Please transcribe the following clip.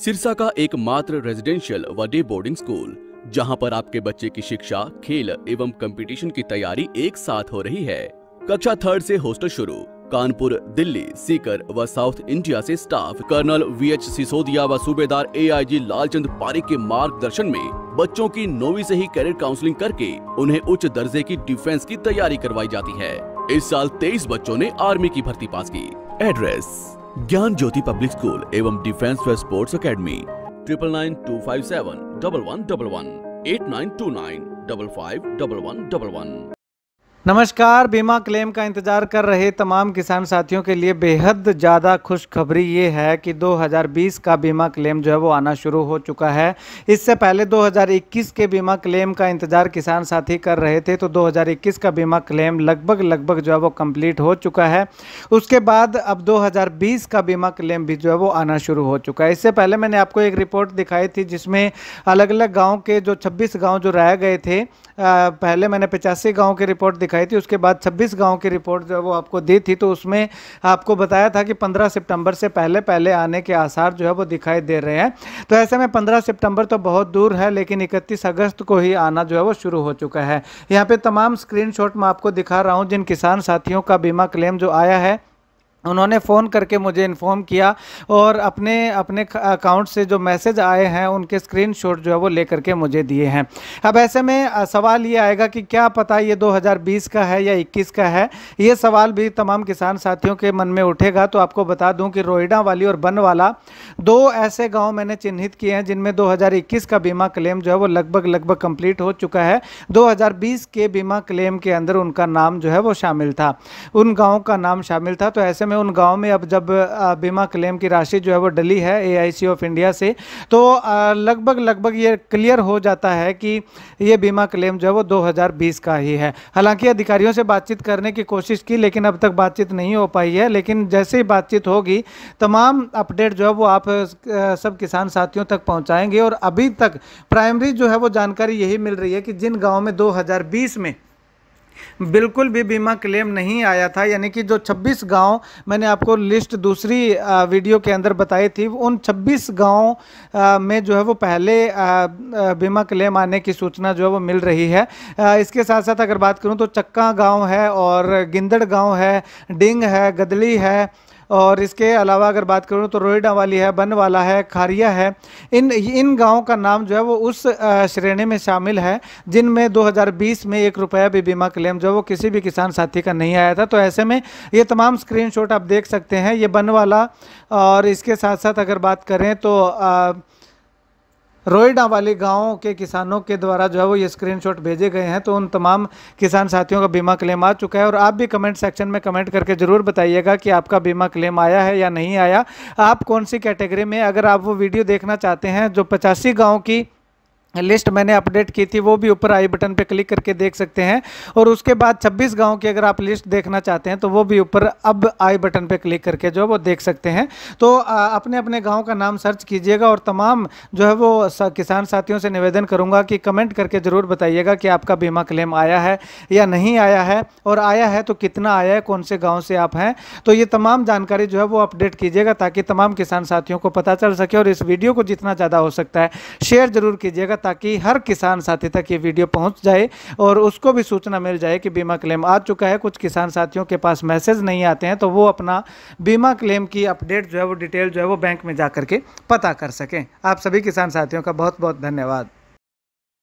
सिरसा का एकमात्र रेजिडेंशियल व डे बोर्डिंग स्कूल जहां पर आपके बच्चे की शिक्षा खेल एवं कंपटीशन की तैयारी एक साथ हो रही है कक्षा थर्ड से होस्टल शुरू कानपुर दिल्ली सीकर व साउथ इंडिया से staff colonel V H Sisodia व सूबेदार ए आई जी लालचंद पारी के मार्गदर्शन में बच्चों की नौवीं से ही कैरियर काउंसलिंग करके उन्हें उच्च दर्जे की डिफेंस की तैयारी करवाई जाती है इस साल तेईस बच्चों ने आर्मी की भर्ती पास की address Gyan Jyoti public school एवं डिफेंस व sports academy triple nine two five seven double one double one eight nine two nine double five double one double one नमस्कार बीमा क्लेम का इंतजार कर रहे तमाम किसान साथियों के लिए बेहद ज़्यादा खुशखबरी ये है कि 2020 का बीमा क्लेम जो है वो आना शुरू हो चुका है इससे पहले 2021 के बीमा क्लेम का इंतज़ार किसान साथी कर रहे थे तो 2021 का बीमा क्लेम लगभग लगभग जो है वो कंप्लीट हो चुका है उसके बाद अब 2020 का बीमा क्लेम भी जो है वो आना शुरू हो चुका है इससे पहले मैंने आपको एक रिपोर्ट दिखाई थी जिसमें अलग अलग गाँव के जो छब्बीस गाँव जो रह गए थे पहले मैंने पचासी गाँव की रिपोर्ट दिखाई थी उसके बाद 26 गांव की रिपोर्ट जो वो आपको दी थी तो उसमें आपको बताया था कि 15 सितंबर से पहले पहले आने के आसार जो है वो दिखाई दे रहे हैं तो ऐसे में 15 सितंबर तो बहुत दूर है लेकिन इकतीस अगस्त को ही आना जो है वो शुरू हो चुका है यहाँ पर तमाम स्क्रीन मैं आपको दिखा रहा हूँ जिन किसान साथियों का बीमा क्लेम जो आया है उन्होंने फ़ोन करके मुझे इन्फॉर्म किया और अपने अपने अकाउंट से जो मैसेज आए हैं उनके स्क्रीनशॉट जो है वो लेकर के मुझे दिए हैं अब ऐसे में सवाल ये आएगा कि क्या पता ये 2020 का है या 21 का है ये सवाल भी तमाम किसान साथियों के मन में उठेगा तो आपको बता दूं कि रोइडा वाली और बन वाला दो ऐसे गाँव मैंने चिन्हित किए हैं जिनमें दो का बीमा क्लेम जो है वो लगभग लगभग कम्प्लीट हो चुका है दो के बीमा क्लेम के अंदर उनका नाम जो है वो शामिल था उन गाँव का नाम शामिल था तो ऐसे में उन गाँव में अब जब बीमा क्लेम की राशि जो है वो डली है ए ऑफ इंडिया से तो लगभग लगभग ये क्लियर हो जाता है कि ये बीमा क्लेम जो है वो 2020 का ही है हालांकि अधिकारियों से बातचीत करने की कोशिश की लेकिन अब तक बातचीत नहीं हो पाई है लेकिन जैसे ही बातचीत होगी तमाम अपडेट जो है वो आप सब किसान साथियों तक पहुंचाएंगे और अभी तक प्राइमरी जो है वो जानकारी यही मिल रही है कि जिन गाँव में 2020 में बिल्कुल भी बीमा क्लेम नहीं आया था यानी कि जो 26 गांव मैंने आपको लिस्ट दूसरी वीडियो के अंदर बताई थी उन 26 गाँव में जो है वो पहले बीमा क्लेम आने की सूचना जो है वो मिल रही है इसके साथ साथ अगर बात करूँ तो चक्का गाँव है और गिंदड़ गाँव है डिंग है गदली है और इसके अलावा अगर बात करूँ तो रोहिडा वाली है बन वाला है खारिया है इन इन गाँव का नाम जो है वो उस श्रेणी में शामिल है जिनमें बीस में एक रुपया भी बीमा क्लेम जो है वो किसी भी किसान साथी का नहीं आया था तो ऐसे में ये तमाम शॉट आप देख सकते हैं ये बन वाला और इसके साथ साथ अगर बात करें तो आ, रोयडा वाले गाँव के किसानों के द्वारा जो है वो ये स्क्रीनशॉट भेजे गए हैं तो उन तमाम किसान साथियों का बीमा क्लेम आ चुका है और आप भी कमेंट सेक्शन में कमेंट करके ज़रूर बताइएगा कि आपका बीमा क्लेम आया है या नहीं आया आप कौन सी कैटेगरी में अगर आप वो वीडियो देखना चाहते हैं जो पचासी गाँव की लिस्ट मैंने अपडेट की थी वो भी ऊपर आई बटन पे क्लिक करके देख सकते हैं और उसके बाद 26 गांव की अगर आप लिस्ट देखना चाहते हैं तो वो भी ऊपर अब आई बटन पे क्लिक करके जो है वो देख सकते हैं तो अपने अपने गांव का नाम सर्च कीजिएगा और तमाम जो है वो किसान साथियों से निवेदन करूँगा कि कमेंट करके ज़रूर बताइएगा कि आपका बीमा क्लेम आया है या नहीं आया है और आया है तो कितना आया है कौन से गाँव से आप हैं तो ये तमाम जानकारी जो है वो अपडेट कीजिएगा ताकि तमाम किसान साथियों को पता चल सके और इस वीडियो को जितना ज़्यादा हो सकता है शेयर ज़रूर कीजिएगा ताकि हर किसान साथी तक ये वीडियो पहुंच जाए और उसको भी सूचना मिल जाए कि बीमा क्लेम आ चुका है कुछ किसान साथियों के पास मैसेज नहीं आते हैं तो वो अपना बीमा क्लेम की अपडेट जो है वो डिटेल जो है वो बैंक में जा करके पता कर सकें आप सभी किसान साथियों का बहुत बहुत धन्यवाद